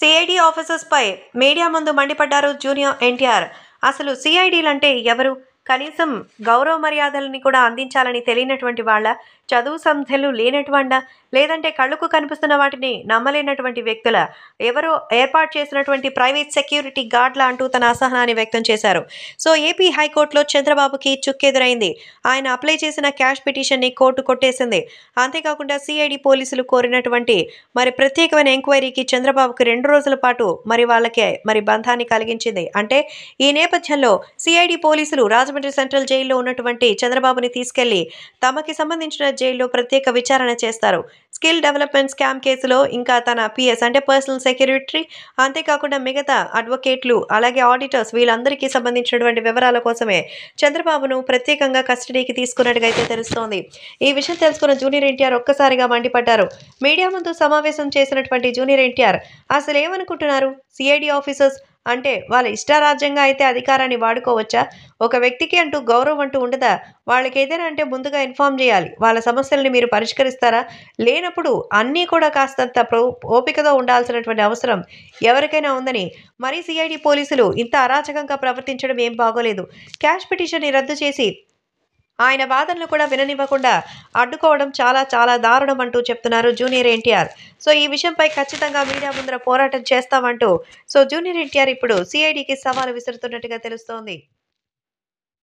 CID ఆఫీసర్స్పై media ముందు మండిపడ్డారు junior NTR అసలు సిఐడిలంటే ఎవరు కనీసం గౌరవ మర్యాదలని కూడా అందించాలని తెలియనటువంటి వాళ్ళ చదువు సంధ్యలు లేనటువంటి లేదంటే కళ్ళుకు కనిపిస్తున్న వాటిని నమ్మలేనటువంటి వ్యక్తుల ఎవరో ఏర్పాటు చేసినటువంటి ప్రైవేట్ సెక్యూరిటీ గార్డ్ల అంటూ తన అసహనాన్ని వ్యక్తం చేశారు సో ఏపీ హైకోర్టులో చంద్రబాబుకి చుక్కెదురైంది ఆయన అప్లై చేసిన క్యాష్ పిటిషన్ని కోర్టు కొట్టేసింది అంతేకాకుండా సిఐడి పోలీసులు కోరినటువంటి మరి ప్రత్యేకమైన ఎంక్వైరీకి చంద్రబాబుకి రెండు రోజుల పాటు మరి వాళ్ళకే మరి బంధాన్ని కలిగించింది అంటే ఈ నేపథ్యంలో సిఐడి పోలీసులు రాజమండ్రి రాజమండ్రి సెంట్రల్ జైల్లో ఉన్నటువంటి చంద్రబాబుని తీసుకెళ్లి తమకి సంబంధించిన జైల్లో ప్రత్యేక విచారణ చేస్తారు స్కిల్ డెవలప్మెంట్ స్కామ్ కేసులో ఇంకా తన పిఎస్ అంటే పర్సనల్ సెక్యూరిటరీ అంతేకాకుండా మిగతా అడ్వకేట్లు అలాగే ఆడిటర్స్ వీళ్ళందరికీ సంబంధించినటువంటి వివరాల కోసమే చంద్రబాబును ప్రత్యేకంగా కస్టడీకి తీసుకున్నట్టుగా అయితే తెలుస్తోంది ఈ విషయం తెలుసుకున్న జూనియర్ ఎన్టీఆర్ ఒక్కసారిగా మండిపడ్డారు మీడియా ముందు సమావేశం చేసినటువంటి జూనియర్ ఎన్టీఆర్ అసలు ఏమనుకుంటున్నారు సిఐడి ఆఫీసర్స్ అంటే వాళ్ళ ఇష్టారాజ్యంగా అయితే అధికారాన్ని వాడుకోవచ్చా ఒక వ్యక్తికి అంటూ గౌరవం అంటూ ఉండదా వాళ్ళకి ఏదైనా అంటే ముందుగా ఇన్ఫామ్ చేయాలి వాళ్ళ సమస్యల్ని మీరు పరిష్కరిస్తారా లేనప్పుడు అన్నీ కూడా కాస్తంత ఓపికతో ఉండాల్సినటువంటి అవసరం ఎవరికైనా ఉందని మరీ సిఐడి పోలీసులు ఇంత అరాచకంగా ప్రవర్తించడం ఏం బాగోలేదు క్యాష్ పిటిషన్ని రద్దు చేసి ఆయన వాదనలు కూడా విననివ్వకుండా అడ్డుకోవడం చాలా చాలా దారుణం అంటూ చెప్తున్నారు జూనియర్ ఎన్టీఆర్ సో ఈ విషయంపై ఖచ్చితంగా మీడియా ముందర పోరాటం చేస్తామంటూ సో జూనియర్ ఎన్టీఆర్ ఇప్పుడు సిఐడికి సవాలు విసురుతున్నట్టుగా తెలుస్తోంది